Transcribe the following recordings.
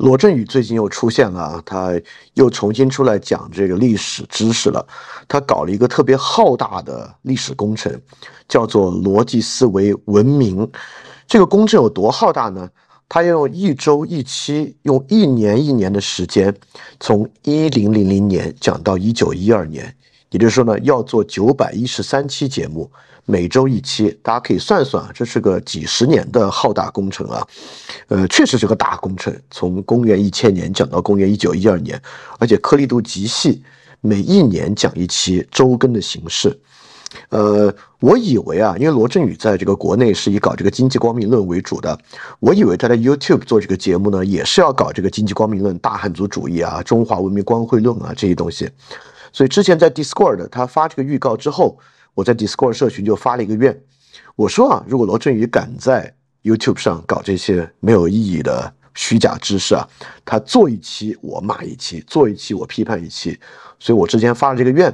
罗振宇最近又出现了，他又重新出来讲这个历史知识了。他搞了一个特别浩大的历史工程，叫做“逻辑思维文明”。这个工程有多浩大呢？他要用一周一期，用一年一年的时间，从一零零零年讲到一九一二年，也就是说呢，要做九百一十三期节目。每周一期，大家可以算算，这是个几十年的浩大工程啊，呃，确实是个大工程，从公元一千年讲到公元一九一二年，而且颗粒度极细，每一年讲一期，周更的形式。呃，我以为啊，因为罗振宇在这个国内是以搞这个经济光明论为主的，我以为他在 YouTube 做这个节目呢，也是要搞这个经济光明论、大汉族主义啊、中华文明光辉论啊这些东西。所以之前在 Discord 他发这个预告之后。我在 Discord 社群就发了一个愿，我说啊，如果罗振宇敢在 YouTube 上搞这些没有意义的虚假知识啊，他做一期我骂一期，做一期我批判一期，所以我之前发了这个愿。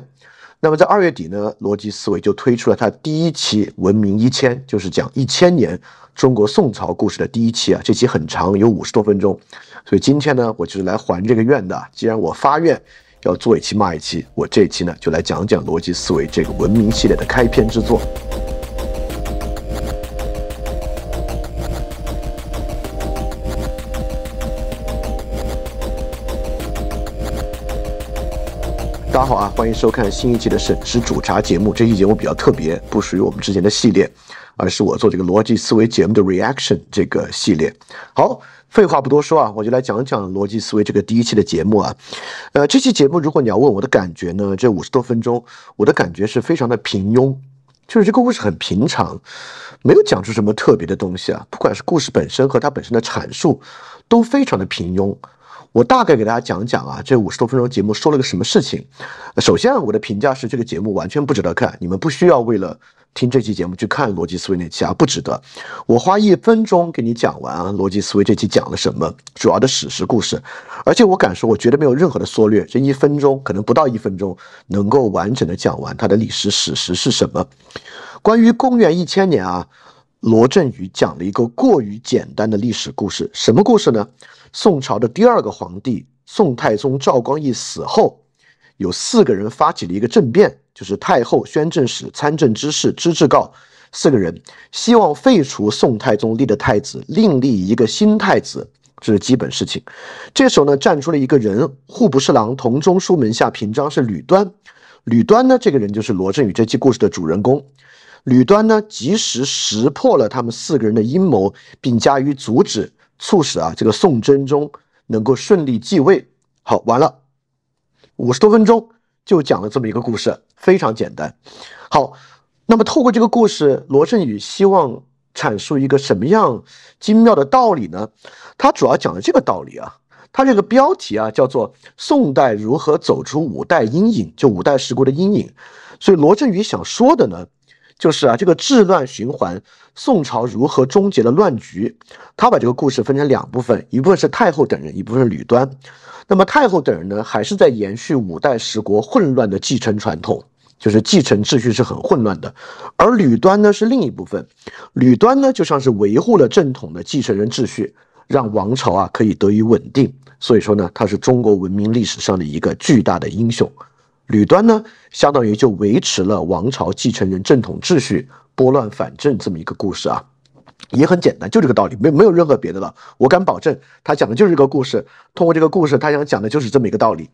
那么在二月底呢，逻辑思维就推出了他第一期《文明一千》，就是讲一千年中国宋朝故事的第一期啊。这期很长，有五十多分钟。所以今天呢，我就是来还这个愿的。既然我发愿。要做一期骂一期，我这期呢就来讲讲逻辑思维这个文明系列的开篇之作。大家好啊，欢迎收看新一期的沈石煮茶节目。这期节目比较特别，不属于我们之前的系列，而是我做这个逻辑思维节目的 reaction 这个系列。好。废话不多说啊，我就来讲讲逻辑思维这个第一期的节目啊。呃，这期节目如果你要问我的感觉呢，这五十多分钟我的感觉是非常的平庸，就是这个故事很平常，没有讲出什么特别的东西啊。不管是故事本身和它本身的阐述，都非常的平庸。我大概给大家讲讲啊，这五十多分钟节目说了个什么事情。首先，我的评价是这个节目完全不值得看，你们不需要为了。听这期节目去看逻辑思维那期啊，不值得。我花一分钟给你讲完逻辑思维这期讲了什么主要的史实故事，而且我敢说，我绝对没有任何的缩略。这一分钟，可能不到一分钟，能够完整的讲完它的历史史实是什么。关于公元一千年啊，罗振宇讲了一个过于简单的历史故事。什么故事呢？宋朝的第二个皇帝宋太宗赵光义死后，有四个人发起了一个政变。就是太后、宣政使、参政之事、知制诰四个人，希望废除宋太宗立的太子，另立一个新太子，这是基本事情。这时候呢，站出了一个人，户部侍郎、同中书门下平章是吕端。吕端呢，这个人就是罗振宇这期故事的主人公。吕端呢，及时识破了他们四个人的阴谋，并加以阻止，促使啊这个宋真宗能够顺利继位。好，完了，五十多分钟。就讲了这么一个故事，非常简单。好，那么透过这个故事，罗振宇希望阐述一个什么样精妙的道理呢？他主要讲的这个道理啊，他这个标题啊，叫做《宋代如何走出五代阴影》，就五代十国的阴影。所以罗振宇想说的呢。就是啊，这个治乱循环，宋朝如何终结了乱局？他把这个故事分成两部分，一部分是太后等人，一部分是吕端。那么太后等人呢，还是在延续五代十国混乱的继承传统，就是继承秩序是很混乱的。而吕端呢，是另一部分。吕端呢，就像是维护了正统的继承人秩序，让王朝啊可以得以稳定。所以说呢，他是中国文明历史上的一个巨大的英雄。吕端呢，相当于就维持了王朝继承人正统秩序，拨乱反正这么一个故事啊，也很简单，就这个道理，没没有任何别的了。我敢保证，他讲的就是这个故事。通过这个故事，他想讲的就是这么一个道理。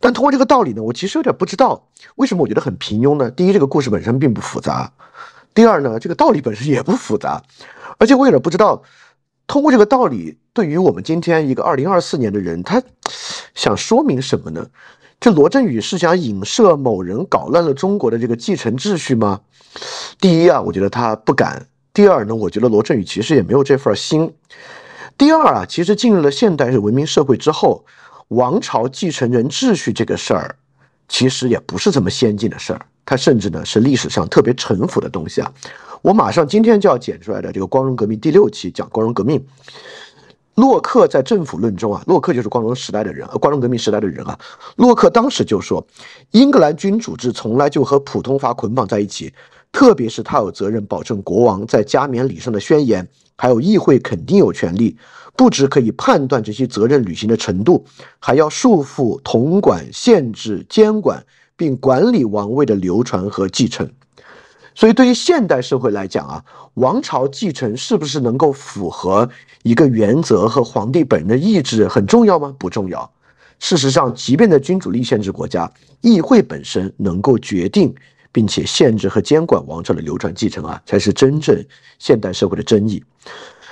但通过这个道理呢，我其实有点不知道为什么我觉得很平庸呢。第一，这个故事本身并不复杂；第二呢，这个道理本身也不复杂。而且我有点不知道，通过这个道理，对于我们今天一个二零二四年的人，他想说明什么呢？这罗振宇是想影射某人搞乱了中国的这个继承秩序吗？第一啊，我觉得他不敢；第二呢，我觉得罗振宇其实也没有这份心。第二啊，其实进入了现代是文明社会之后，王朝继承人秩序这个事儿，其实也不是这么先进的事儿。它甚至呢是历史上特别陈腐的东西啊。我马上今天就要剪出来的这个《光荣革命》第六期讲光荣革命。洛克在《政府论》中啊，洛克就是光荣时代的人，光荣革命时代的人啊，洛克当时就说，英格兰君主制从来就和普通法捆绑在一起，特别是他有责任保证国王在加冕礼上的宣言，还有议会肯定有权利，不只可以判断这些责任履行的程度，还要束缚、统管、限制、监管，并管理王位的流传和继承。所以，对于现代社会来讲啊，王朝继承是不是能够符合一个原则和皇帝本人的意志很重要吗？不重要。事实上，即便在君主立宪制国家，议会本身能够决定并且限制和监管王朝的流传继承啊，才是真正现代社会的争议。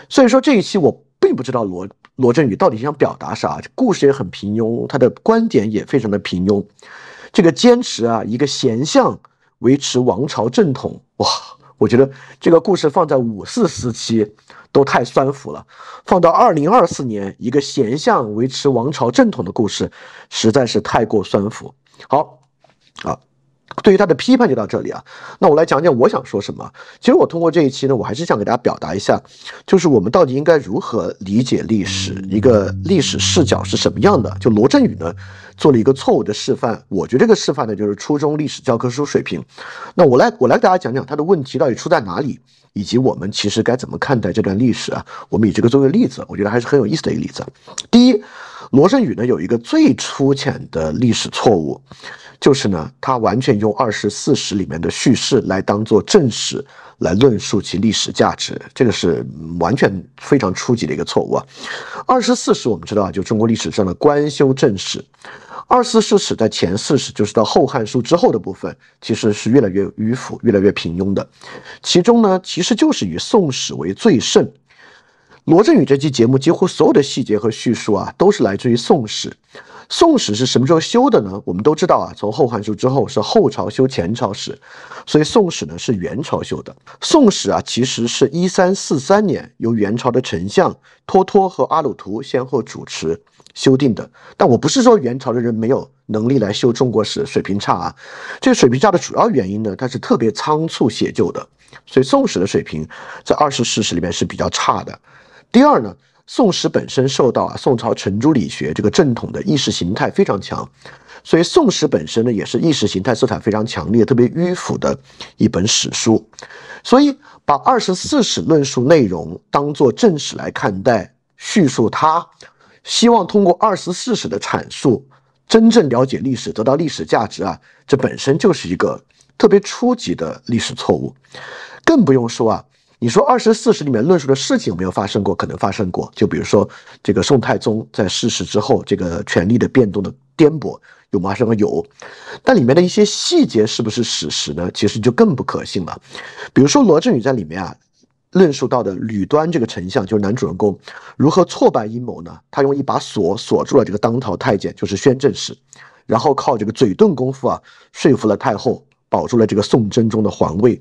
所以说，这一期我并不知道罗罗振宇到底想表达啥，故事也很平庸，他的观点也非常的平庸。这个坚持啊，一个贤相。维持王朝正统哇，我觉得这个故事放在五四时期都太酸腐了，放到二零二四年，一个贤相维持王朝正统的故事，实在是太过酸腐。好，啊。对于他的批判就到这里啊，那我来讲讲我想说什么。其实我通过这一期呢，我还是想给大家表达一下，就是我们到底应该如何理解历史，一个历史视角是什么样的。就罗振宇呢，做了一个错误的示范，我觉得这个示范呢，就是初中历史教科书水平。那我来我来给大家讲讲他的问题到底出在哪里，以及我们其实该怎么看待这段历史啊。我们以这个作为例子，我觉得还是很有意思的一个例子。第一，罗振宇呢有一个最粗浅的历史错误。就是呢，他完全用《二十四史》里面的叙事来当做正史来论述其历史价值，这个是完全非常初级的一个错误啊。《二十四史》我们知道啊，就中国历史上的官修正史，《二十四史》在前四史，就是到《后汉书》之后的部分，其实是越来越迂腐、越来越平庸的。其中呢，其实就是以《宋史》为最盛。罗振宇这期节目几乎所有的细节和叙述啊，都是来自于《宋史》。《宋史》是什么时候修的呢？我们都知道啊，从《后汉书》之后是后朝修前朝史，所以《宋史》呢是元朝修的。《宋史》啊，其实是一三四三年由元朝的丞相脱脱和阿鲁图先后主持修订的。但我不是说元朝的人没有能力来修中国史，水平差啊。这个水平差的主要原因呢，它是特别仓促写就的，所以《宋史》的水平在二十世史里面是比较差的。第二呢，宋史本身受到啊宋朝程朱理学这个正统的意识形态非常强，所以宋史本身呢也是意识形态色彩非常强烈、特别迂腐的一本史书，所以把二十四史论述内容当做正史来看待，叙述它，希望通过二十四史的阐述，真正了解历史、得到历史价值啊，这本身就是一个特别初级的历史错误，更不用说啊。你说《二十四史》里面论述的事情有没有发生过？可能发生过，就比如说这个宋太宗在逝世之后，这个权力的变动的颠簸有吗？有发生过？有。但里面的一些细节是不是史实呢？其实就更不可信了。比如说罗振宇在里面啊论述到的吕端这个丞相，就是男主人公，如何挫败阴谋呢？他用一把锁锁住了这个当朝太监，就是宣政使，然后靠这个嘴遁功夫啊，说服了太后，保住了这个宋真宗的皇位。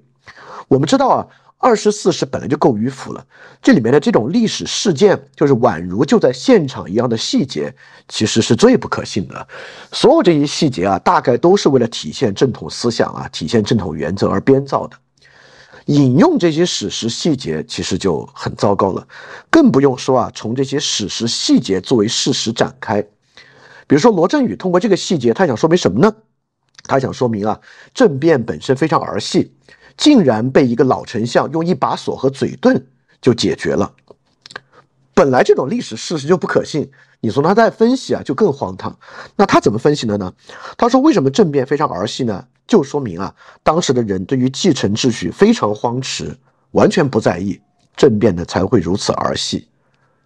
我们知道啊。二十四史本来就够迂腐了，这里面的这种历史事件，就是宛如就在现场一样的细节，其实是最不可信的。所有这些细节啊，大概都是为了体现正统思想啊，体现正统原则而编造的。引用这些史实细节，其实就很糟糕了，更不用说啊，从这些史实细节作为事实展开。比如说罗振宇通过这个细节，他想说明什么呢？他想说明啊，政变本身非常儿戏。竟然被一个老丞相用一把锁和嘴遁就解决了，本来这种历史事实就不可信，你从他在分析啊就更荒唐。那他怎么分析的呢？他说为什么政变非常儿戏呢？就说明啊当时的人对于继承秩序非常荒弛，完全不在意，政变呢才会如此儿戏，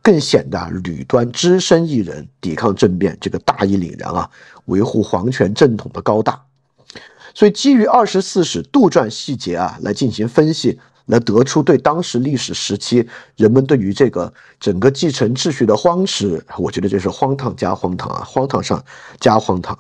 更显得吕端只身一人抵抗政变这个大义凛然啊，维护皇权正统的高大。所以基于《二十四史》杜撰细节啊，来进行分析，来得出对当时历史时期人们对于这个整个继承秩序的荒视，我觉得这是荒唐加荒唐啊，荒唐上加荒唐。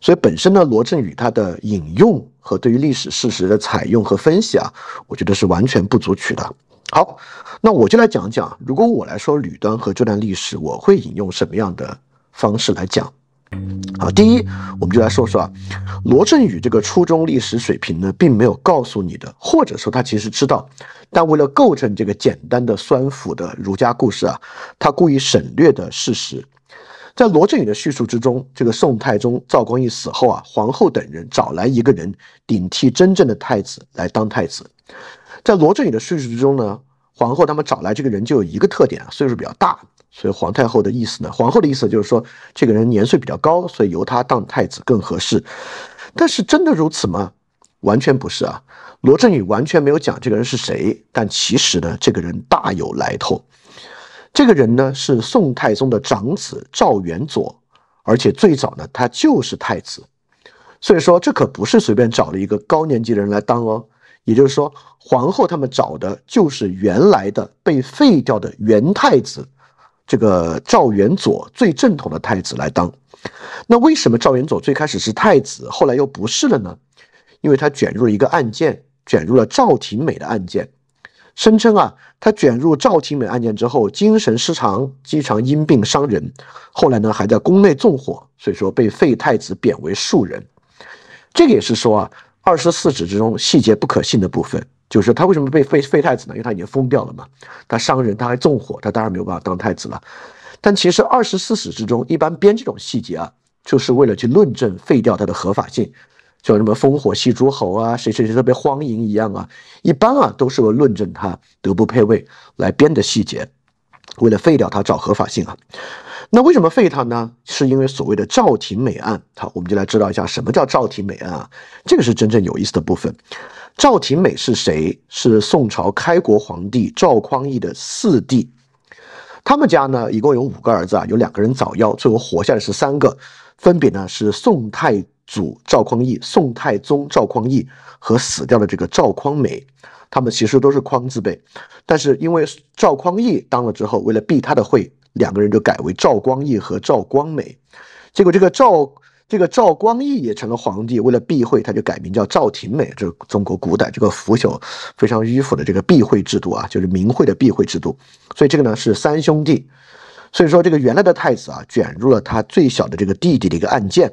所以本身呢，罗振宇他的引用和对于历史事实的采用和分析啊，我觉得是完全不足取的。好，那我就来讲讲，如果我来说吕端和这段历史，我会引用什么样的方式来讲？好，第一，我们就来说说啊，罗振宇这个初中历史水平呢，并没有告诉你的，或者说他其实知道，但为了构成这个简单的酸腐的儒家故事啊，他故意省略的事实，在罗振宇的叙述之中，这个宋太宗赵光义死后啊，皇后等人找来一个人顶替真正的太子来当太子，在罗振宇的叙述之中呢，皇后他们找来这个人就有一个特点啊，岁数比较大。所以皇太后的意思呢？皇后的意思就是说，这个人年岁比较高，所以由他当太子更合适。但是真的如此吗？完全不是啊！罗振宇完全没有讲这个人是谁，但其实呢，这个人大有来头。这个人呢是宋太宗的长子赵元佐，而且最早呢他就是太子。所以说这可不是随便找了一个高年级的人来当哦。也就是说，皇后他们找的就是原来的被废掉的元太子。这个赵元佐最正统的太子来当，那为什么赵元佐最开始是太子，后来又不是了呢？因为他卷入一个案件，卷入了赵廷美的案件，声称啊，他卷入赵廷美案件之后精神失常，经常因病伤人，后来呢还在宫内纵火，所以说被废太子贬为庶人。这个也是说啊，二十四史之中细节不可信的部分。就是他为什么被废废太子呢？因为他已经疯掉了嘛，他伤人，他还纵火，他当然没有办法当太子了。但其实二十四史之中，一般编这种细节啊，就是为了去论证废掉他的合法性，像什么烽火戏诸侯啊，谁谁谁特别荒淫一样啊，一般啊都是论证他德不配位来编的细节。为了废掉他找合法性啊，那为什么废他呢？是因为所谓的赵廷美案。好，我们就来知道一下什么叫赵廷美案啊，这个是真正有意思的部分。赵廷美是谁？是宋朝开国皇帝赵匡胤的四弟。他们家呢一共有五个儿子啊，有两个人早夭，最后活下来是三个，分别呢是宋太祖赵匡胤、宋太宗赵匡义和死掉的这个赵匡美。他们其实都是匡字辈，但是因为赵匡义当了之后，为了避他的讳，两个人就改为赵光义和赵光美。结果这个赵这个赵光义也成了皇帝，为了避讳他就改名叫赵廷美。这中国古代这个腐朽、非常迂腐的这个避讳制度啊，就是名讳的避讳制度。所以这个呢是三兄弟，所以说这个原来的太子啊卷入了他最小的这个弟弟的一个案件。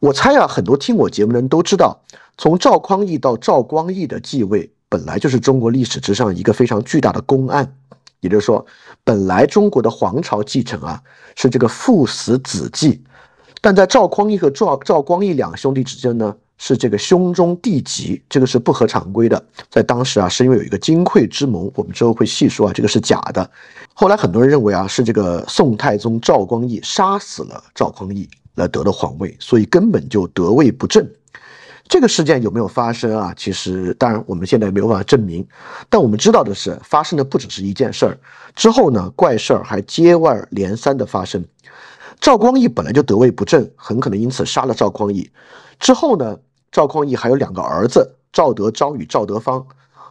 我猜啊，很多听我节目的人都知道，从赵匡胤到赵光义的继位，本来就是中国历史之上一个非常巨大的公案。也就是说，本来中国的皇朝继承啊，是这个父死子继，但在赵匡胤和赵赵光义两兄弟之间呢，是这个兄终弟及，这个是不合常规的。在当时啊，是因为有一个金匮之盟，我们之后会细说啊，这个是假的。后来很多人认为啊，是这个宋太宗赵光义杀死了赵匡胤。来得了皇位，所以根本就得位不正。这个事件有没有发生啊？其实，当然我们现在没有办法证明。但我们知道的是，发生的不只是一件事儿。之后呢，怪事儿还接二连三的发生。赵光义本来就得位不正，很可能因此杀了赵匡义。之后呢，赵匡义还有两个儿子赵德昭与赵德芳，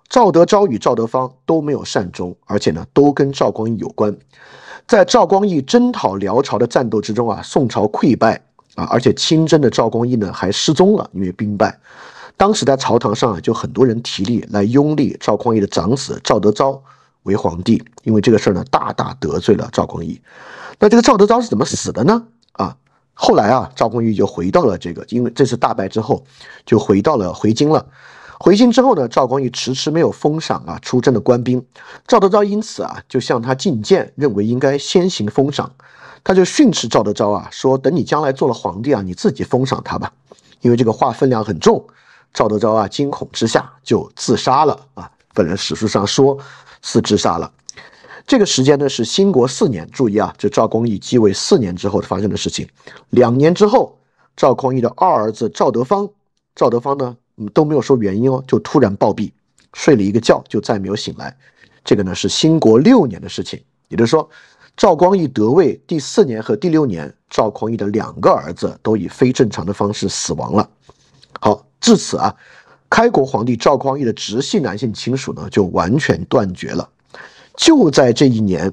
赵德昭与赵德芳都没有善终，而且呢，都跟赵光义有关。在赵光义征讨辽朝的战斗之中啊，宋朝溃败啊，而且亲征的赵光义呢还失踪了，因为兵败。当时在朝堂上啊，就很多人提立来拥立赵光义的长子赵德昭为皇帝，因为这个事儿呢大大得罪了赵光义。那这个赵德昭是怎么死的呢？啊，后来啊，赵光义就回到了这个，因为这次大败之后，就回到了回京了。回京之后呢，赵光义迟迟没有封赏啊出征的官兵，赵德昭因此啊就向他进谏，认为应该先行封赏。他就训斥赵德昭啊说：“等你将来做了皇帝啊，你自己封赏他吧。”因为这个话分量很重，赵德昭啊惊恐之下就自杀了啊。本人史书上说是自杀了。这个时间呢是兴国四年，注意啊，这赵光义继位四年之后发生的事情。两年之后，赵光义的二儿子赵德芳，赵德芳呢？都没有说原因哦，就突然暴毙，睡了一个觉就再没有醒来。这个呢是兴国六年的事情，也就是说，赵光义得位第四年和第六年，赵匡胤的两个儿子都以非正常的方式死亡了。好，至此啊，开国皇帝赵匡胤的直系男性亲属呢就完全断绝了。就在这一年，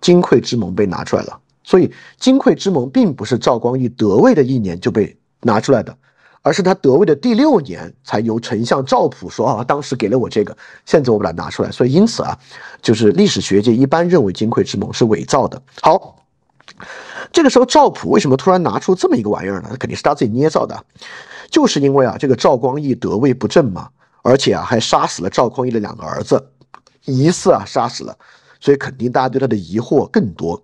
金匮之盟被拿出来了，所以金匮之盟并不是赵光义得位的一年就被拿出来的。而是他得位的第六年，才由丞相赵普说啊，当时给了我这个，现在我把它拿出来。所以因此啊，就是历史学界一般认为金匮之盟是伪造的。好，这个时候赵普为什么突然拿出这么一个玩意儿呢？肯定是他自己捏造的，就是因为啊，这个赵光义得位不正嘛，而且啊还杀死了赵匡胤的两个儿子，疑似啊杀死了，所以肯定大家对他的疑惑更多。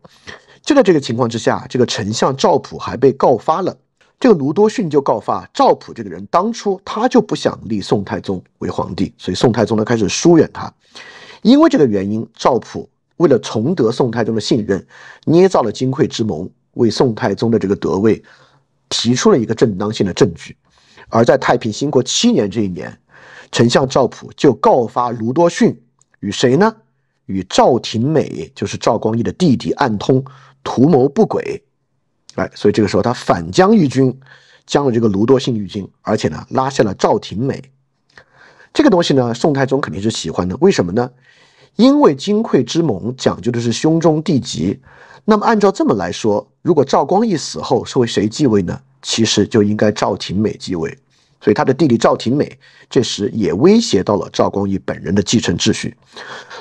就在这个情况之下，这个丞相赵普还被告发了。这个卢多逊就告发赵普这个人，当初他就不想立宋太宗为皇帝，所以宋太宗呢开始疏远他。因为这个原因，赵普为了重得宋太宗的信任，捏造了金匮之盟，为宋太宗的这个得位提出了一个正当性的证据。而在太平兴国七年这一年，丞相赵普就告发卢多逊与谁呢？与赵廷美，就是赵光义的弟弟暗通，图谋不轨。哎，所以这个时候他反将一军，将了这个卢多逊一军，而且呢拉下了赵廷美。这个东西呢，宋太宗肯定是喜欢的。为什么呢？因为金匮之盟讲究的是兄终弟及。那么按照这么来说，如果赵光义死后是为谁继位呢？其实就应该赵廷美继位。所以他的弟弟赵廷美这时也威胁到了赵光义本人的继承秩序。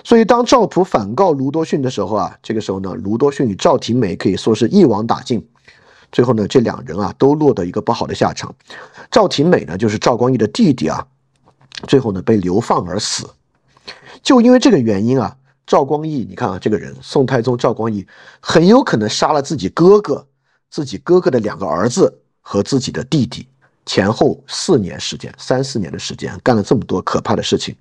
所以当赵普反告卢多逊的时候啊，这个时候呢，卢多逊与赵廷美可以说是一网打尽。最后呢，这两人啊都落得一个不好的下场。赵廷美呢，就是赵光义的弟弟啊，最后呢被流放而死。就因为这个原因啊，赵光义，你看啊，这个人，宋太宗赵光义很有可能杀了自己哥哥、自己哥哥的两个儿子和自己的弟弟，前后四年时间，三四年的时间，干了这么多可怕的事情。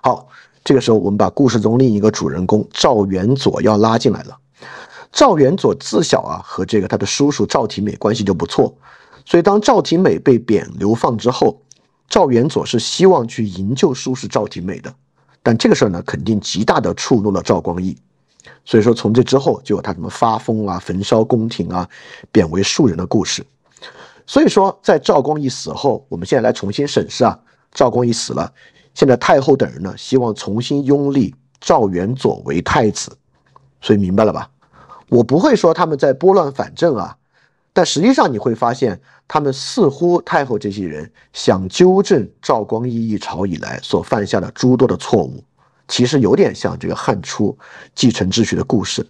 好，这个时候我们把故事中另一个主人公赵元佐要拉进来了。赵元佐自小啊和这个他的叔叔赵廷美关系就不错，所以当赵廷美被贬流放之后，赵元佐是希望去营救叔叔赵廷美的，但这个事儿呢肯定极大的触怒了赵光义，所以说从这之后就有他什么发疯啊、焚烧宫廷啊、贬为庶人的故事。所以说在赵光义死后，我们现在来重新审视啊，赵光义死了，现在太后等人呢希望重新拥立赵元佐为太子，所以明白了吧？我不会说他们在拨乱反正啊，但实际上你会发现，他们似乎太后这些人想纠正赵光义一朝以来所犯下的诸多的错误，其实有点像这个汉初继承秩序的故事。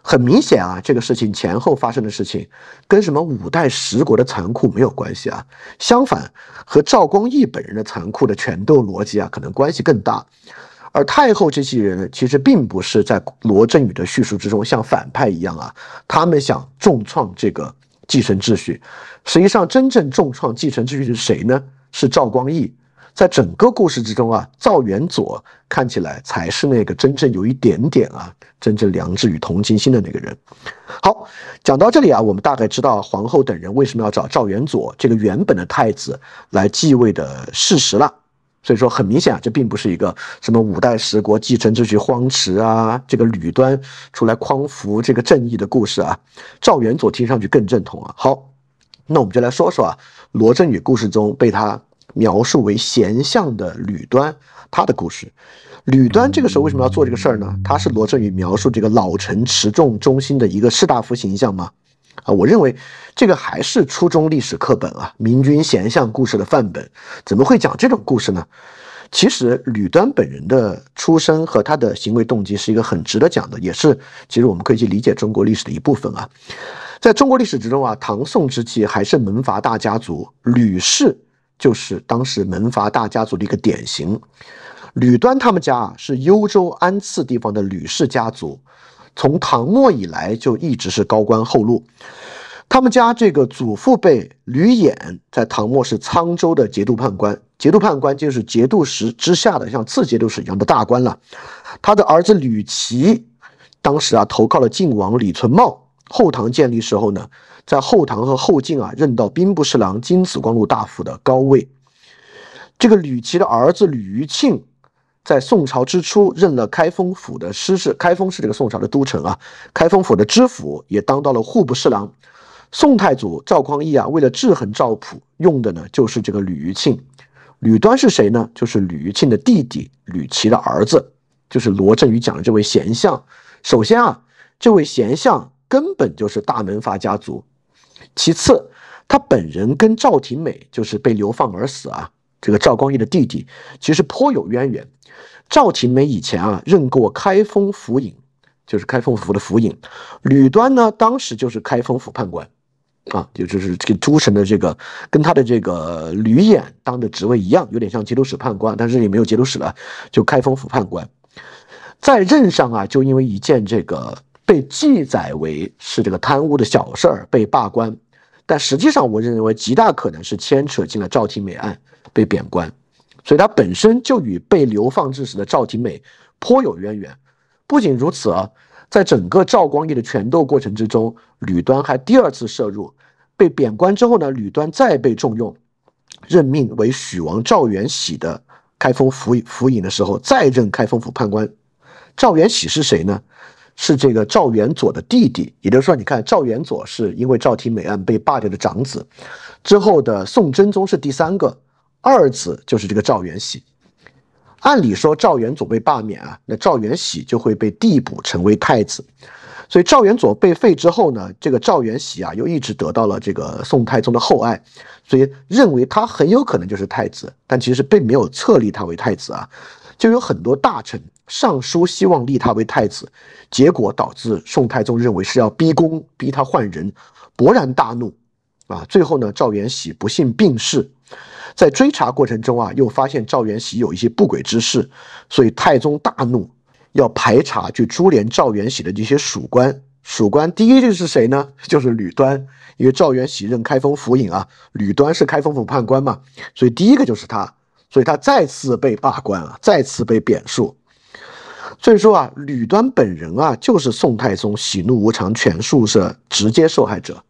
很明显啊，这个事情前后发生的事情跟什么五代十国的残酷没有关系啊，相反，和赵光义本人的残酷的权斗逻辑啊，可能关系更大。而太后这些人其实并不是在罗振宇的叙述之中像反派一样啊，他们想重创这个继承秩序。实际上，真正重创继承秩序是谁呢？是赵光义。在整个故事之中啊，赵元佐看起来才是那个真正有一点点啊，真正良知与同情心的那个人。好，讲到这里啊，我们大概知道皇后等人为什么要找赵元佐这个原本的太子来继位的事实了。所以说很明显啊，这并不是一个什么五代十国继承之序荒池啊，这个吕端出来匡扶这个正义的故事啊。赵元佐听上去更正统啊。好，那我们就来说说啊，罗振宇故事中被他描述为贤相的吕端，他的故事。吕端这个时候为什么要做这个事儿呢？他是罗振宇描述这个老臣持重、忠心的一个士大夫形象吗？啊，我认为这个还是初中历史课本啊，明君贤相故事的范本，怎么会讲这种故事呢？其实吕端本人的出身和他的行为动机是一个很值得讲的，也是其实我们可以去理解中国历史的一部分啊。在中国历史之中啊，唐宋之际还是门阀大家族，吕氏就是当时门阀大家族的一个典型。吕端他们家啊，是幽州安次地方的吕氏家族。从唐末以来就一直是高官厚禄，他们家这个祖父辈吕衍在唐末是沧州的节度判官，节度判官就是节度使之下的像次节度使一样的大官了。他的儿子吕琦，当时啊投靠了晋王李存茂，后唐建立时候呢，在后唐和后晋啊任到兵部侍郎、金紫光禄大夫的高位。这个吕琦的儿子吕余庆。在宋朝之初，任了开封府的师事。开封是这个宋朝的都城啊。开封府的知府也当到了户部侍郎。宋太祖赵匡胤啊，为了制衡赵普，用的呢就是这个吕余庆。吕端是谁呢？就是吕余庆的弟弟，吕琦的儿子，就是罗振宇讲的这位贤相。首先啊，这位贤相根本就是大门阀家族。其次，他本人跟赵廷美就是被流放而死啊。这个赵光义的弟弟其实颇有渊源，赵廷美以前啊任过开封府尹，就是开封府的府尹。吕端呢，当时就是开封府判官，啊，就就是这个诸神的这个跟他的这个吕演当的职位一样，有点像节度使判官，但是也没有节度使了，就开封府判官。在任上啊，就因为一件这个被记载为是这个贪污的小事儿被罢官。但实际上，我认为极大可能是牵扯进了赵廷美案，被贬官，所以他本身就与被流放致死的赵廷美颇有渊源。不仅如此啊，在整个赵光义的权斗过程之中，吕端还第二次涉入。被贬官之后呢，吕端再被重用，任命为许王赵元喜的开封府府尹的时候，再任开封府判官。赵元喜是谁呢？是这个赵元佐的弟弟，也就是说，你看赵元佐是因为赵廷美案被罢掉的长子，之后的宋真宗是第三个，二子就是这个赵元禧。按理说赵元佐被罢免啊，那赵元禧就会被递补成为太子。所以赵元佐被废之后呢，这个赵元禧啊又一直得到了这个宋太宗的厚爱，所以认为他很有可能就是太子，但其实并没有册立他为太子啊，就有很多大臣。上书希望立他为太子，结果导致宋太宗认为是要逼宫，逼他换人，勃然大怒，啊，最后呢，赵元禧不幸病逝，在追查过程中啊，又发现赵元禧有一些不轨之事，所以太宗大怒，要排查，去株连赵元禧的这些属官。属官第一就是谁呢？就是吕端，因为赵元喜任开封府尹啊，吕端是开封府判官嘛，所以第一个就是他，所以他再次被罢官啊，再次被贬黜。所以说啊，吕端本人啊，就是宋太宗喜怒无常，全术是直接受害者。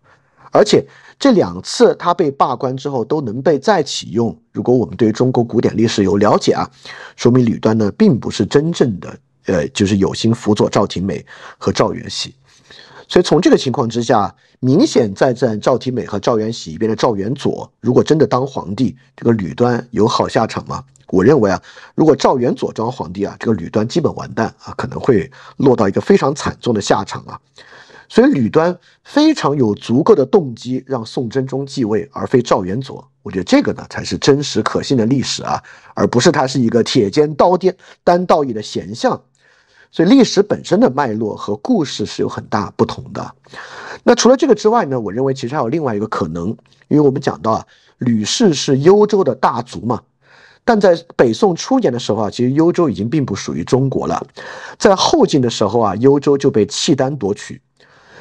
而且这两次他被罢官之后，都能被再启用。如果我们对中国古典历史有了解啊，说明吕端呢，并不是真正的，呃，就是有心辅佐赵廷美和赵元喜。所以从这个情况之下，明显在站赵体美和赵元喜一边的赵元佐，如果真的当皇帝，这个吕端有好下场吗？我认为啊，如果赵元佐当皇帝啊，这个吕端基本完蛋啊，可能会落到一个非常惨重的下场啊。所以吕端非常有足够的动机让宋真宗继位，而非赵元佐。我觉得这个呢才是真实可信的历史啊，而不是他是一个铁肩刀尖单道义的贤相。所以历史本身的脉络和故事是有很大不同的。那除了这个之外呢？我认为其实还有另外一个可能，因为我们讲到啊，吕氏是幽州的大族嘛，但在北宋初年的时候啊，其实幽州已经并不属于中国了。在后晋的时候啊，幽州就被契丹夺取。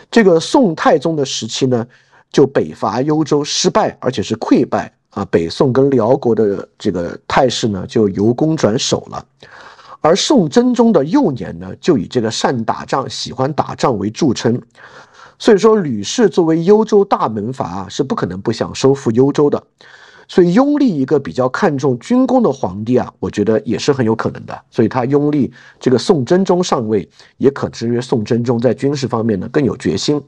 这个宋太宗的时期呢，就北伐幽州失败，而且是溃败啊。北宋跟辽国的这个态势呢，就由攻转守了。而宋真宗的幼年呢，就以这个善打仗、喜欢打仗为著称，所以说吕氏作为幽州大门阀啊，是不可能不想收复幽州的，所以拥立一个比较看重军功的皇帝啊，我觉得也是很有可能的，所以他拥立这个宋真宗上位，也可制约宋真宗在军事方面呢更有决心。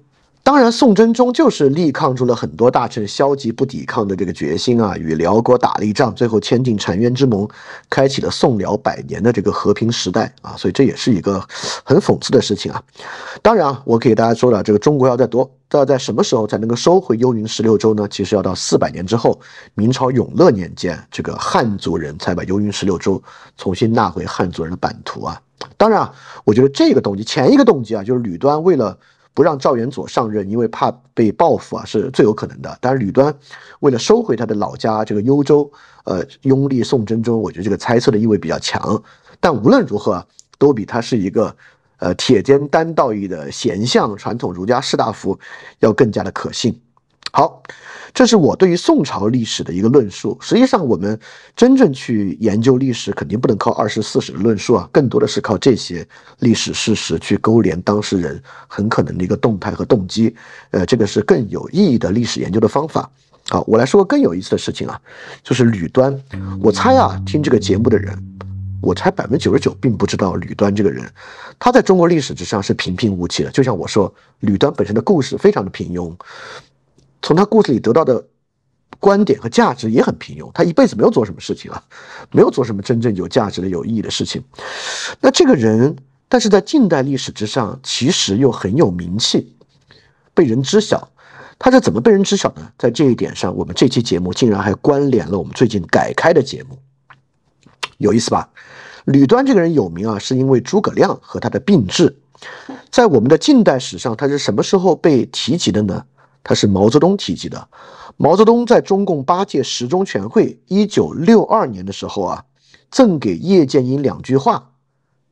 当然，宋真宗就是力抗住了很多大臣消极不抵抗的这个决心啊，与辽国打了一仗，最后签订澶渊之盟，开启了宋辽百年的这个和平时代啊。所以这也是一个很讽刺的事情啊。当然啊，我给大家说了，这个中国要在多要在什么时候才能够收回幽云十六州呢？其实要到四百年之后，明朝永乐年间，这个汉族人才把幽云十六州重新纳回汉族人的版图啊。当然啊，我觉得这个动机前一个动机啊，就是吕端为了。不让赵元佐上任，因为怕被报复啊，是最有可能的。当然，吕端为了收回他的老家这个幽州，呃，拥立宋真宗，我觉得这个猜测的意味比较强。但无论如何，都比他是一个，呃，铁肩担道义的贤相，传统儒家士大夫要更加的可信。好，这是我对于宋朝历史的一个论述。实际上，我们真正去研究历史，肯定不能靠二十四史的论述啊，更多的是靠这些历史事实去勾连当事人很可能的一个动态和动机。呃，这个是更有意义的历史研究的方法。好，我来说个更有意思的事情啊，就是吕端。我猜啊，听这个节目的人，我猜百分之九十九并不知道吕端这个人。他在中国历史之上是平平无奇的，就像我说，吕端本身的故事非常的平庸。从他故事里得到的观点和价值也很平庸，他一辈子没有做什么事情啊，没有做什么真正有价值的、有意义的事情。那这个人，但是在近代历史之上，其实又很有名气，被人知晓。他是怎么被人知晓呢？在这一点上，我们这期节目竟然还关联了我们最近改开的节目，有意思吧？吕端这个人有名啊，是因为诸葛亮和他的并志，在我们的近代史上，他是什么时候被提及的呢？他是毛泽东提及的，毛泽东在中共八届十中全会一九六二年的时候啊，赠给叶剑英两句话，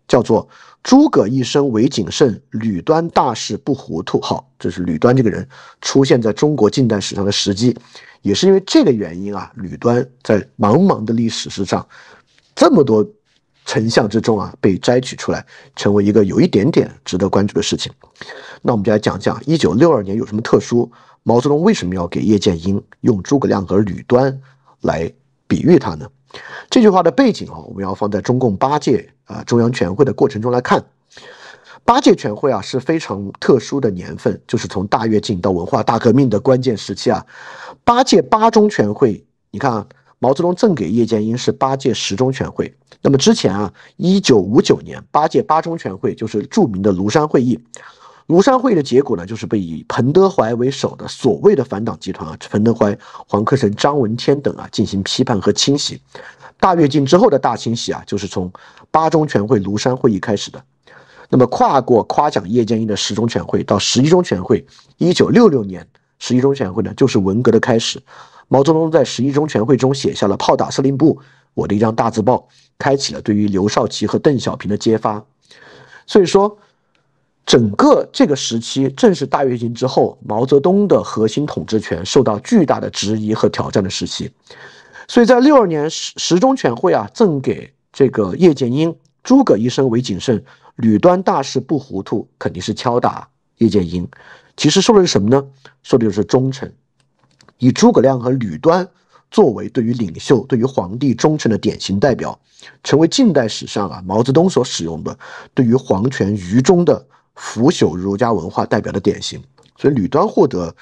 叫做“诸葛一生唯谨慎，吕端大事不糊涂”。好，这是吕端这个人出现在中国近代史上的时机，也是因为这个原因啊，吕端在茫茫的历史史上，这么多。成相之中啊，被摘取出来，成为一个有一点点值得关注的事情。那我们就来讲讲一九六二年有什么特殊？毛泽东为什么要给叶剑英用诸葛亮和吕端来比喻他呢？这句话的背景啊，我们要放在中共八届啊中央全会的过程中来看。八届全会啊是非常特殊的年份，就是从大跃进到文化大革命的关键时期啊。八届八中全会，你看啊。毛泽东赠给叶剑英是八届十中全会。那么之前啊，一九五九年八届八中全会就是著名的庐山会议。庐山会议的结果呢，就是被以彭德怀为首的所谓的反党集团啊，彭德怀、黄克诚、张闻天等啊进行批判和清洗。大跃进之后的大清洗啊，就是从八中全会庐山会议开始的。那么跨过夸奖叶剑英的十中全会到十一中全会，一九六六年十一中全会呢，就是文革的开始。毛泽东在十一中全会中写下了“炮打司令部，我的一张大字报”，开启了对于刘少奇和邓小平的揭发。所以说，整个这个时期正是大跃进之后，毛泽东的核心统治权受到巨大的质疑和挑战的时期。所以在六二年十十中全会啊，赠给这个叶剑英“诸葛一生为谨慎，吕端大事不糊涂”，肯定是敲打叶剑英。其实说的是什么呢？说的就是忠诚。以诸葛亮和吕端作为对于领袖、对于皇帝忠诚的典型代表，成为近代史上啊毛泽东所使用的对于皇权愚忠的腐朽儒家文化代表的典型。所以吕端获得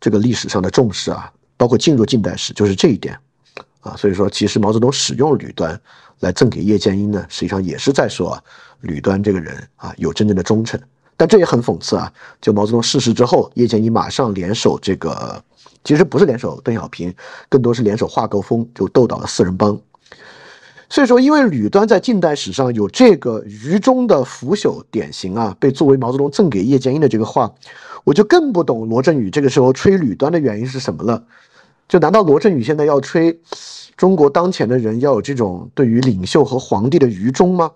这个历史上的重视啊，包括进入近代史就是这一点啊。所以说，其实毛泽东使用吕端来赠给叶剑英呢，实际上也是在说啊，吕端这个人啊有真正的忠诚。但这也很讽刺啊，就毛泽东逝世之后，叶剑英马上联手这个。其实不是联手邓小平，更多是联手华国锋，就斗倒了四人帮。所以说，因为吕端在近代史上有这个愚忠的腐朽典型啊，被作为毛泽东赠给叶剑英的这个话，我就更不懂罗振宇这个时候吹吕端的原因是什么了。就难道罗振宇现在要吹中国当前的人要有这种对于领袖和皇帝的愚忠吗？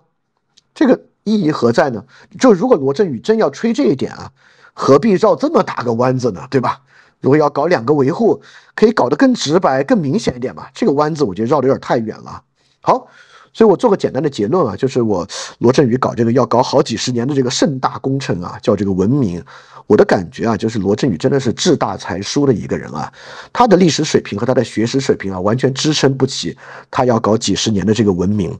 这个意义何在呢？就如果罗振宇真要吹这一点啊，何必绕这么大个弯子呢？对吧？如果要搞两个维护，可以搞得更直白、更明显一点吧。这个弯子我觉得绕得有点太远了。好，所以我做个简单的结论啊，就是我罗振宇搞这个要搞好几十年的这个盛大工程啊，叫这个文明。我的感觉啊，就是罗振宇真的是志大才疏的一个人啊，他的历史水平和他的学识水平啊，完全支撑不起他要搞几十年的这个文明。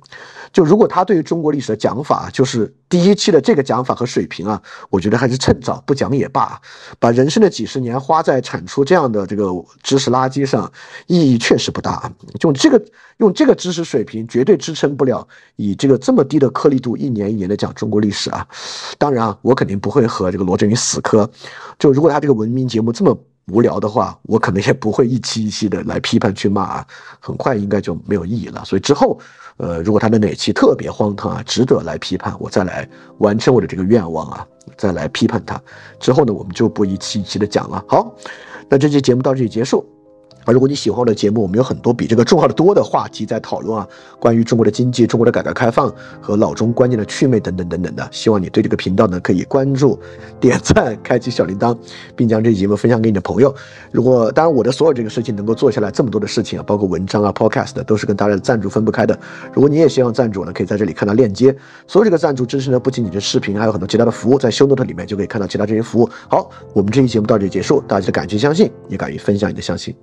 就如果他对于中国历史的讲法，就是第一期的这个讲法和水平啊，我觉得还是趁早不讲也罢，把人生的几十年花在产出这样的这个知识垃圾上，意义确实不大。就这个用这个知识水平，绝对支撑不了以这个这么低的颗粒度，一年一年的讲中国历史啊。当然啊，我肯定不会和这个罗振宇死磕。呃，就如果他这个文明节目这么无聊的话，我可能也不会一期一期的来批判去骂，啊，很快应该就没有意义了。所以之后，呃，如果他的哪期特别荒唐啊，值得来批判，我再来完成我的这个愿望啊，再来批判他。之后呢，我们就不一期一期的讲了。好，那这期节目到这里结束。啊，如果你喜欢我的节目，我们有很多比这个重要的多的话题在讨论啊，关于中国的经济、中国的改革开放和老中观念的趣味等等等等的。希望你对这个频道呢可以关注、点赞、开启小铃铛，并将这期节目分享给你的朋友。如果当然我的所有这个事情能够做下来这么多的事情啊，包括文章啊、podcast 都是跟大家的赞助分不开的。如果你也希望赞助呢，可以在这里看到链接。所有这个赞助支持呢，不仅仅是视频，还有很多其他的服务，在修 note 里面就可以看到其他这些服务。好，我们这期节目到这里结束，大家敢去相信，也敢于分享你的相信。